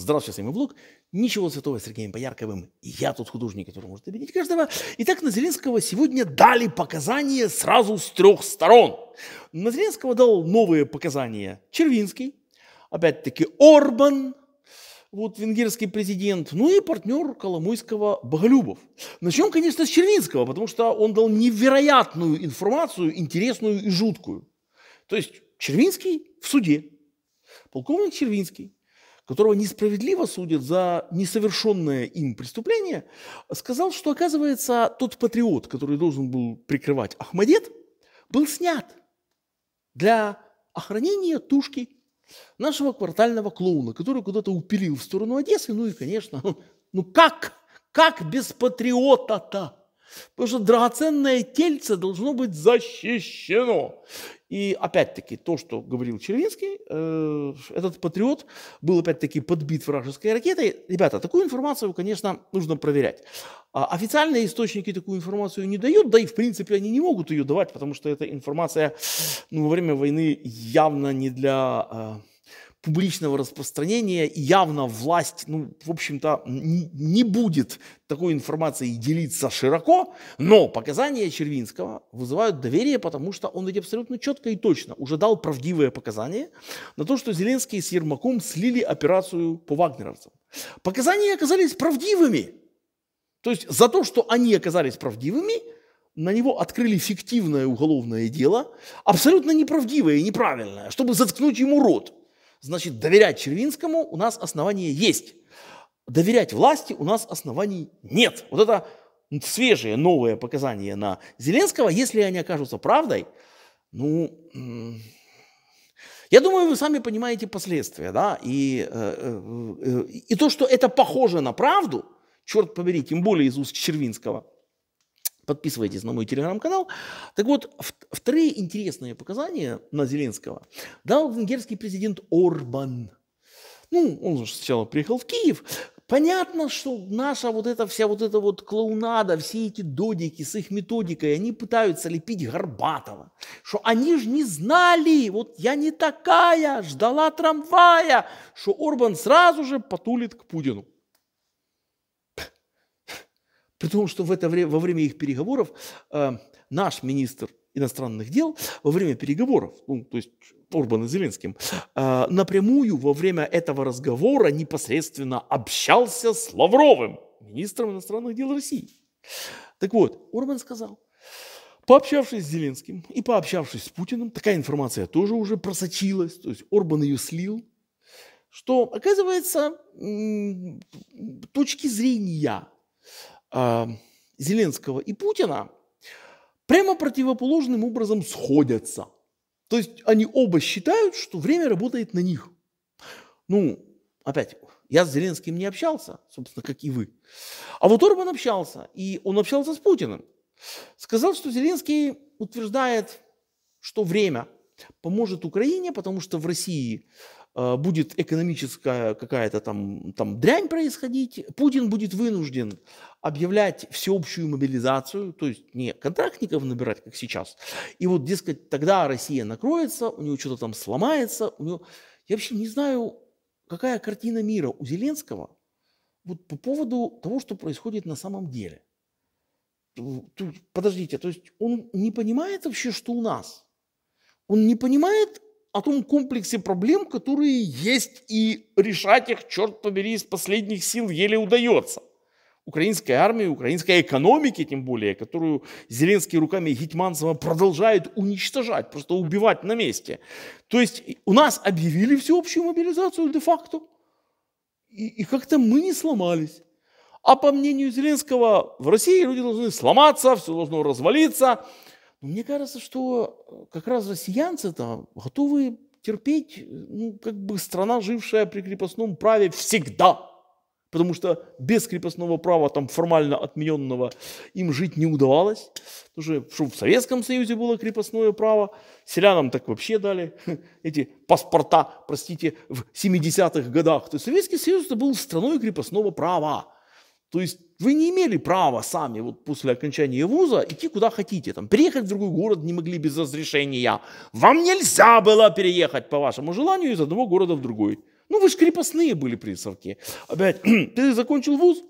Здравствуйте, с вами Блок. Ничего святого с Сергеем Боярковым. Я тут художник, который может обидеть каждого. Итак, на Зеленского сегодня дали показания сразу с трех сторон. На Зеленского дал новые показания Червинский, опять-таки Орбан, вот венгерский президент, ну и партнер Коломойского Боголюбов. Начнем, конечно, с Червинского, потому что он дал невероятную информацию, интересную и жуткую. То есть Червинский в суде, полковник Червинский, которого несправедливо судят за несовершенное им преступление, сказал, что, оказывается, тот патриот, который должен был прикрывать Ахмадет, был снят для охранения тушки нашего квартального клоуна, который куда-то упилил в сторону Одессы, ну и, конечно, ну как, как без патриота-то? Потому что драгоценное тельце должно быть защищено. И опять-таки то, что говорил Червинский, э, этот патриот был опять-таки подбит вражеской ракетой. Ребята, такую информацию, конечно, нужно проверять. А официальные источники такую информацию не дают, да и в принципе они не могут ее давать, потому что эта информация ну, во время войны явно не для... Э, публичного распространения, явно власть, ну, в общем-то, не будет такой информацией делиться широко, но показания Червинского вызывают доверие, потому что он ведь абсолютно четко и точно уже дал правдивые показания на то, что Зеленский с Ермаком слили операцию по вагнеровцам. Показания оказались правдивыми. То есть за то, что они оказались правдивыми, на него открыли фиктивное уголовное дело, абсолютно неправдивое и неправильное, чтобы заткнуть ему рот. Значит, доверять Червинскому у нас основания есть. Доверять власти у нас оснований нет. Вот это свежие, новые показания на Зеленского, если они окажутся правдой, ну, я думаю, вы сами понимаете последствия, да, и, э, э, э, и то, что это похоже на правду, черт побери, тем более из уст Червинского – Подписывайтесь на мой телеграм-канал. Так вот, вторые интересные показания на Зеленского дал венгерский президент Орбан. Ну, он же сначала приехал в Киев, Понятно, что наша вот эта вся вот эта вот клоунада, все эти додики с их методикой, они пытаются лепить Горбатова. Что они же не знали, вот я не такая, ждала трамвая, что Орбан сразу же потулит к Путину. При том, что в это время, во время их переговоров э, наш министр иностранных дел во время переговоров, ну, то есть Орбан и Зеленским, э, напрямую во время этого разговора непосредственно общался с Лавровым, министром иностранных дел России. Так вот, Орбан сказал, Пообщавшись с Зеленским и пообщавшись с Путиным, такая информация тоже уже просочилась, то есть Орбан ее слил, что, оказывается, точки зрения Зеленского и Путина прямо противоположным образом сходятся. То есть они оба считают, что время работает на них. Ну, опять, я с Зеленским не общался, собственно, как и вы. А вот Орбан общался, и он общался с Путиным. Сказал, что Зеленский утверждает, что время поможет Украине, потому что в России Э, будет экономическая какая-то там, там дрянь происходить, Путин будет вынужден объявлять всеобщую мобилизацию, то есть не контрактников набирать, как сейчас, и вот, дескать, тогда Россия накроется, у нее что-то там сломается, у нее... Я вообще не знаю, какая картина мира у Зеленского вот по поводу того, что происходит на самом деле. Подождите, то есть он не понимает вообще, что у нас? Он не понимает, о том комплексе проблем, которые есть, и решать их, черт побери, из последних сил еле удается. Украинской армии, украинской экономике, тем более, которую Зеленский руками Гетманцева продолжает уничтожать, просто убивать на месте. То есть у нас объявили всеобщую мобилизацию де-факто. И, и как-то мы не сломались. А по мнению Зеленского, в России люди должны сломаться, все должно развалиться, ну, мне кажется, что э, как раз россиянцы там готовы терпеть, э, ну, как бы страна, жившая при крепостном праве всегда. Потому что без крепостного права, там формально отмененного, им жить не удавалось. тоже что в Советском Союзе было крепостное право. Селянам так вообще дали эти паспорта, простите, в 70-х годах. То есть Советский Союз это был страной крепостного права. То есть вы не имели права сами вот после окончания вуза идти куда хотите. Там, переехать в другой город не могли без разрешения. Вам нельзя было переехать по вашему желанию из одного города в другой. Ну, вы же крепостные были при совке. Опять, ты закончил вуз?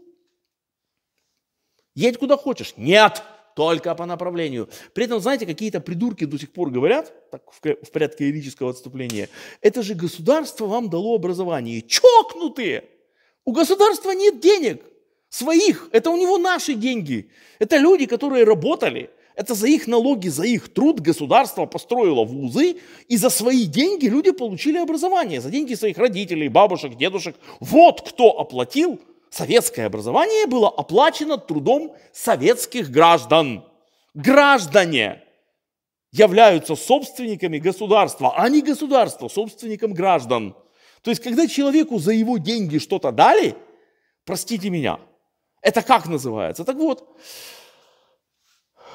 Едь куда хочешь. Нет, только по направлению. При этом, знаете, какие-то придурки до сих пор говорят, так, в, порядке лирического отступления, это же государство вам дало образование. Чокнутые! У государства нет денег своих, это у него наши деньги. Это люди, которые работали, это за их налоги, за их труд государство построило вузы, и за свои деньги люди получили образование, за деньги своих родителей, бабушек, дедушек. Вот кто оплатил. Советское образование было оплачено трудом советских граждан. Граждане являются собственниками государства, а не государство собственником граждан. То есть, когда человеку за его деньги что-то дали, простите меня – это как называется? Так вот,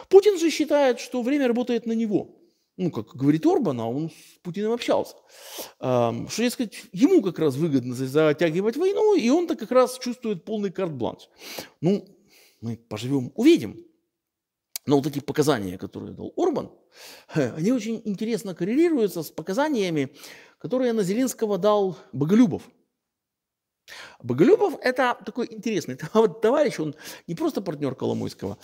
Путин же считает, что время работает на него. Ну, как говорит Орбан, а он с Путиным общался. Эм, что, сказать, ему как раз выгодно затягивать войну, и он-то как раз чувствует полный карт-бланш. Ну, мы поживем, увидим. Но вот эти показания, которые дал Орбан, э, они очень интересно коррелируются с показаниями, которые на Зеленского дал Боголюбов – Боголюбов – это такой интересный вот товарищ, он не просто партнер Коломойского,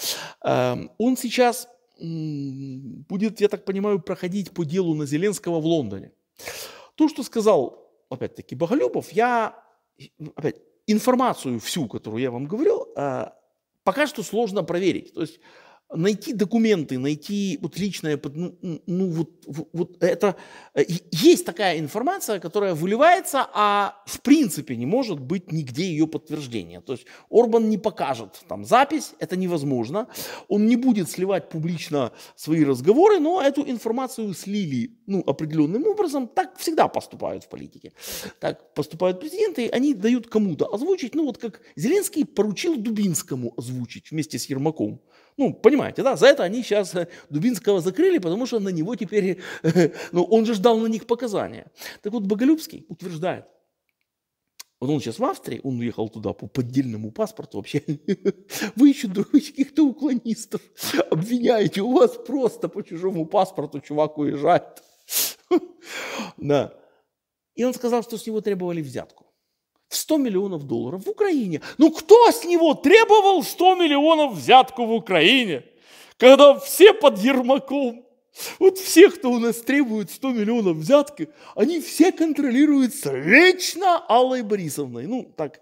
эм, он сейчас будет, я так понимаю, проходить по делу на Зеленского в Лондоне. То, что сказал, опять-таки, Боголюбов, я, опять, информацию всю, которую я вам говорил, э, пока что сложно проверить. То есть найти документы, найти вот личное, ну, ну вот, вот это, э, есть такая информация, которая выливается, а в принципе не может быть нигде ее подтверждения. То есть Орбан не покажет там запись, это невозможно, он не будет сливать публично свои разговоры, но эту информацию слили ну, определенным образом, так всегда поступают в политике. Так поступают президенты, они дают кому-то озвучить, ну вот как Зеленский поручил Дубинскому озвучить вместе с Ермаком. Ну, понимаете, да, за это они сейчас э, Дубинского закрыли, потому что на него теперь, ну, он же ждал на них показания. Так вот, Боголюбский утверждает, вот он сейчас в Австрии, он уехал туда по поддельному паспорту вообще. Вы еще, каких-то уклонистов обвиняете. У вас просто по чужому паспорту чувак уезжает. Да. И он сказал, что с него требовали взятку. 100 миллионов долларов в Украине. Ну кто с него требовал 100 миллионов взятку в Украине, когда все под Ермаком? Вот все, кто у нас требует 100 миллионов взятки, они все контролируются лично Аллой Борисовной. Ну, так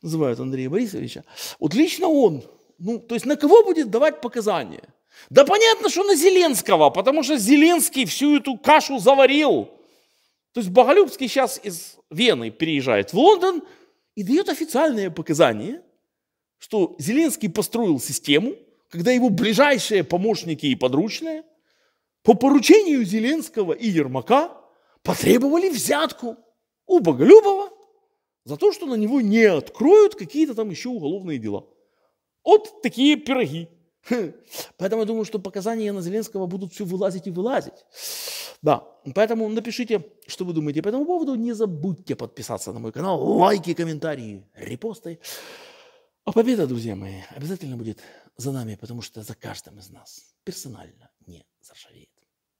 называют Андрея Борисовича. Вот лично он. Ну, то есть на кого будет давать показания? Да понятно, что на Зеленского, потому что Зеленский всю эту кашу заварил – то есть Боголюбский сейчас из Вены переезжает в Лондон и дает официальное показание, что Зеленский построил систему, когда его ближайшие помощники и подручные по поручению Зеленского и Ермака потребовали взятку у Боголюбова за то, что на него не откроют какие-то там еще уголовные дела. Вот такие пироги. Хм. Поэтому я думаю, что показания Яна Зеленского будут все вылазить и вылазить. Да, поэтому напишите, что вы думаете по этому поводу. Не забудьте подписаться на мой канал, лайки, комментарии, репосты. А победа, друзья мои, обязательно будет за нами, потому что за каждым из нас персонально не заржавеет.